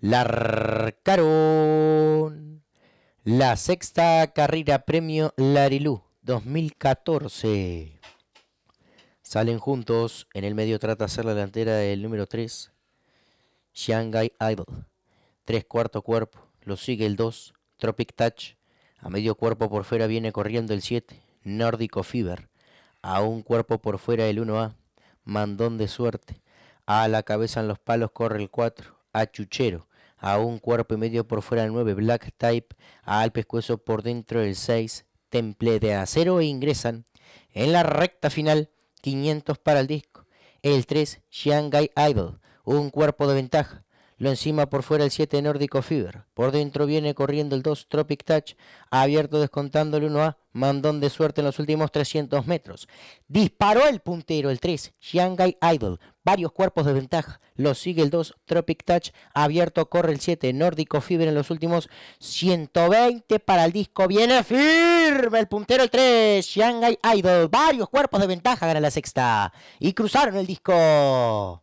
Larcaron. La sexta carrera premio Larilú 2014. Salen juntos. En el medio trata de hacer la delantera del número 3. Shanghai Idol. Tres cuarto cuerpo. Lo sigue el 2. Tropic Touch. A medio cuerpo por fuera viene corriendo el 7. Nórdico Fever. A un cuerpo por fuera el 1A. Mandón de suerte. A la cabeza en los palos corre el 4. Chuchero a un cuerpo y medio por fuera el 9 Black Type, al pescuezo por dentro el 6 Temple de Acero e ingresan en la recta final 500 para el disco, el 3 Shanghai Idol, un cuerpo de ventaja, lo encima por fuera el 7 Nórdico Fever. Por dentro viene corriendo el 2 Tropic Touch. Abierto descontando el 1A. Mandón de suerte en los últimos 300 metros. Disparó el puntero el 3 Shanghai Idol. Varios cuerpos de ventaja lo sigue el 2 Tropic Touch, abierto corre el 7 Nórdico Fibre en los últimos 120 para el disco, viene firme el puntero el 3, Shanghai Idol, varios cuerpos de ventaja gana la sexta y cruzaron el disco.